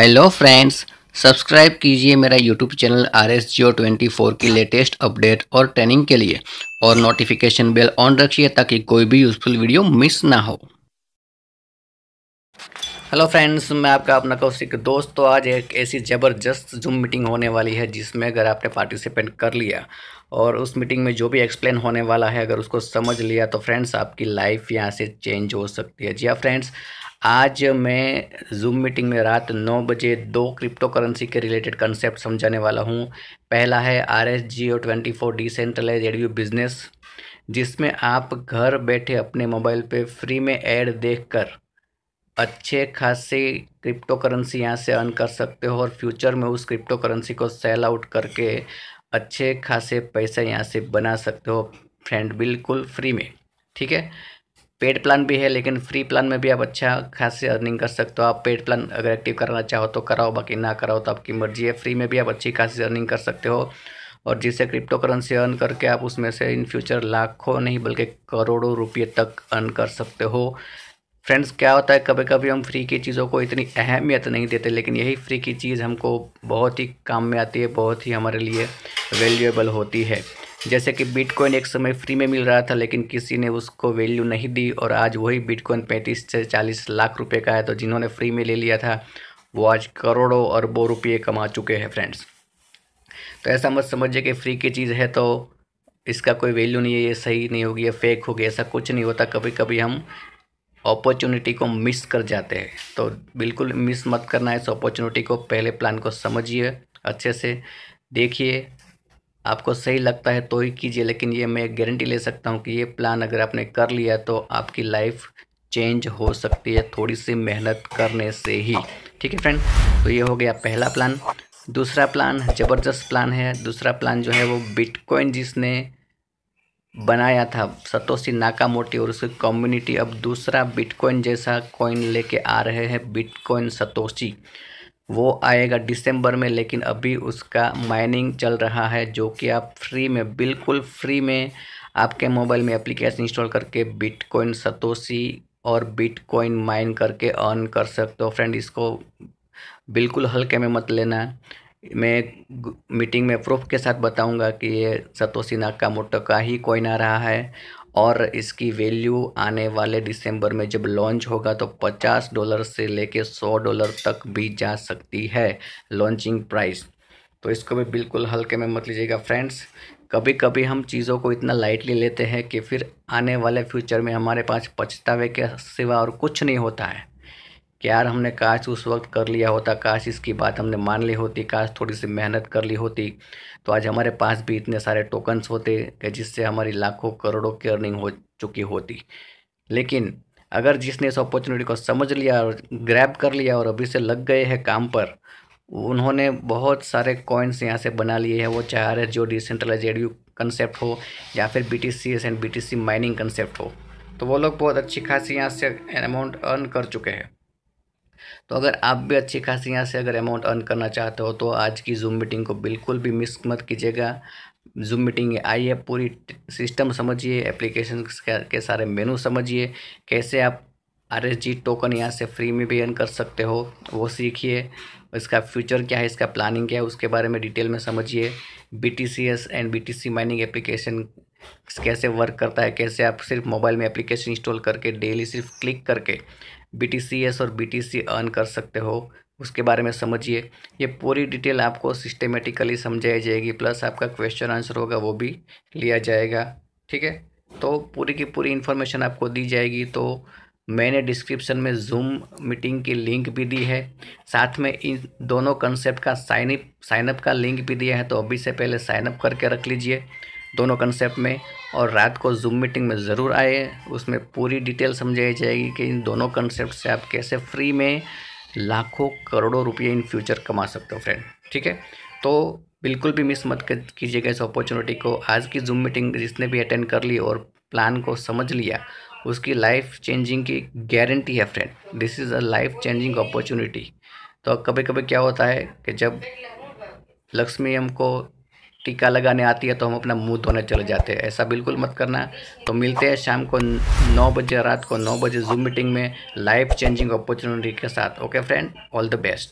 hello friends subscribe कीजिए मेरा YouTube channel R S G O twenty four की latest update और ट्रेनिंग के लिए और नोटिफिकेशन बेल ऑन रखिए ताकि कोई भी यूज़फुल वीडियो मिस ना हो हेलो फ्रेंड्स मैं आपका अपना कौशिक दोस्त तो आज एक ऐसी ज़बरदस्त जूम मीटिंग होने वाली है जिसमें अगर आपने पार्टिसिपेट कर लिया और उस मीटिंग में जो भी एक्सप्लेन होने वाला है अगर उसको समझ लिया तो फ्रेंड्स आपकी लाइफ यहाँ से चेंज हो सकती है जी हाँ फ्रेंड्स आज मैं जूम मीटिंग में रात नौ बजे दो क्रिप्टो करेंसी के रिलेटेड कंसेप्ट समझाने वाला हूँ पहला है R S G O twenty four decentralise adview business जिसमें आप घर बैठे अपने मोबाइल पर फ्री में एड देख अच्छे खासे क्रिप्टो करेंसी यहाँ से अर्न कर सकते हो और फ्यूचर में उस क्रिप्टो करेंसी को सेल आउट करके अच्छे खासे पैसे यहाँ से बना सकते हो फ्रेंड बिल्कुल फ्री में ठीक है पेड प्लान भी है लेकिन फ्री प्लान में भी आप अच्छा खासी अर्निंग कर सकते हो आप पेड प्लान अगर एक्टिव करना चाहो तो कराओ बाकी ना कराओ तो आपकी मर्जी है फ्री में भी आप अच्छी खासी अर्निंग कर सकते हो और जिससे क्रिप्टो करेंसी अर्न करके आप उसमें से इन फ्यूचर लाखों नहीं बल्कि करोड़ों रुपये तक अर्न कर सकते हो फ्रेंड्स क्या होता है कभी कभी हम फ्री की चीज़ों को इतनी अहमियत नहीं देते लेकिन यही फ्री की चीज़ हमको बहुत ही काम में आती है बहुत ही हमारे लिए वैल्यूएबल होती है जैसे कि बिटकॉइन एक समय फ्री में मिल रहा था लेकिन किसी ने उसको वैल्यू नहीं दी और आज वही बिटकॉइन पैंतीस से चालीस लाख रुपये का है तो जिन्होंने फ्री में ले लिया था वो आज करोड़ों अरबों रुपये कमा चुके हैं फ्रेंड्स तो ऐसा मत समझिए कि फ्री की चीज़ है तो इसका कोई वैल्यू नहीं है ये सही नहीं होगी ये फेक होगी ऐसा कुछ नहीं होता कभी कभी हम अपॉर्चुनिटी को मिस कर जाते हैं तो बिल्कुल मिस मत करना है इस अपॉर्चुनिटी को पहले प्लान को समझिए अच्छे से देखिए आपको सही लगता है तो ही कीजिए लेकिन ये मैं गारंटी ले सकता हूँ कि ये प्लान अगर आपने कर लिया तो आपकी लाइफ चेंज हो सकती है थोड़ी सी मेहनत करने से ही ठीक है फ्रेंड तो ये हो गया पहला प्लान दूसरा प्लान ज़बरदस्त प्लान है दूसरा प्लान जो है वो बिटकॉइन जिसने बनाया था सतोशी नाकामोटी और उसकी कम्युनिटी अब दूसरा बिटकॉइन जैसा कॉइन लेके आ रहे हैं बिटकॉइन सतोशी वो आएगा दिसंबर में लेकिन अभी उसका माइनिंग चल रहा है जो कि आप फ्री में बिल्कुल फ्री में आपके मोबाइल में एप्लीकेशन इंस्टॉल करके बिटकॉइन सतोशी और बिटकॉइन माइन करके अर्न कर सकते हो फ्रेंड इसको बिल्कुल हल्के में मत लेना मैं मीटिंग में प्रूफ के साथ बताऊंगा कि ये सतोशी नाकामोटो का ही आ रहा है और इसकी वैल्यू आने वाले दिसंबर में जब लॉन्च होगा तो 50 डॉलर से लेके 100 डॉलर तक भी जा सकती है लॉन्चिंग प्राइस तो इसको भी बिल्कुल हल्के में मत लीजिएगा फ्रेंड्स कभी कभी हम चीज़ों को इतना लाइटली लेते हैं कि फिर आने वाले फ्यूचर में हमारे पास पछतावे के सिवा और कुछ नहीं होता है कि यार हमने काश उस वक्त कर लिया होता काश इसकी बात हमने मान ली होती काश थोड़ी सी मेहनत कर ली होती तो आज हमारे पास भी इतने सारे टोकन्स होते कि जिससे हमारी लाखों करोड़ों की अर्निंग हो चुकी होती लेकिन अगर जिसने इस अपॉर्चुनिटी को समझ लिया और ग्रैब कर लिया और अभी से लग गए हैं काम पर उन्होंने बहुत सारे कॉइन्स यहाँ से बना लिए हैं वो चाह रहे जो डिसेंट्रलाइज यू कंसेप्ट हो या फिर B T C S and B T C mining concept हो तो वो लोग बहुत अच्छी खासी यहाँ से अमाउंट अर्न कर चुके हैं तो अगर आप भी अच्छी खासी यहाँ से अगर अमाउंट अर्न करना चाहते हो तो आज की जूम मीटिंग को बिल्कुल भी मिस मत कीजिएगा जूम मीटिंग आइए पूरी सिस्टम समझिए एप्लीकेशन के सारे मेनू समझिए कैसे आप आर एस जी टोकन यहाँ से फ्री में भी अर्न कर सकते हो वो सीखिए इसका फ्यूचर क्या है इसका प्लानिंग क्या है उसके बारे में डिटेल में समझिए B T C S and B T C mining application कैसे वर्क करता है कैसे आप सिर्फ मोबाइल में एप्लीकेशन इंस्टॉल करके डेली सिर्फ क्लिक करके बी और बी अर्न कर सकते हो उसके बारे में समझिए ये पूरी डिटेल आपको सिस्टमेटिकली समझाई जाएगी प्लस आपका क्वेश्चन आंसर होगा वो भी लिया जाएगा ठीक है तो पूरी की पूरी इन्फॉर्मेशन आपको दी जाएगी तो मैंने डिस्क्रिप्शन में जूम मीटिंग की लिंक भी दी है साथ में इन दोनों कंसेप्ट का साइनअप साइनअप का लिंक भी दिया है तो अभी से पहले साइनअप करके रख लीजिए दोनों कंसेप्ट में और रात को जूम मीटिंग में ज़रूर आए उसमें पूरी डिटेल समझाई जाएगी कि इन दोनों कंसेप्ट से आप कैसे फ्री में लाखों करोड़ों रुपये इन फ्यूचर कमा सकते हो फ्रेंड ठीक है तो बिल्कुल भी मिस मत कीजिएगा इस अपॉर्चुनिटी को आज की जूम मीटिंग जिसने भी अटेंड कर ली और प्लान को समझ लिया उसकी लाइफ चेंजिंग की गारंटी है friend this is a life changing opportunity तो कभी कभी क्या होता है कि जब लक्ष्मी हमको टीका लगाने आती है तो हम अपना मुंह धोने चले जाते हैं ऐसा बिल्कुल मत करना तो मिलते हैं शाम को नौ बजे रात को नौ बजे जूम मीटिंग में लाइफ चेंजिंग अपॉर्चुनिटी के साथ okay friend all the best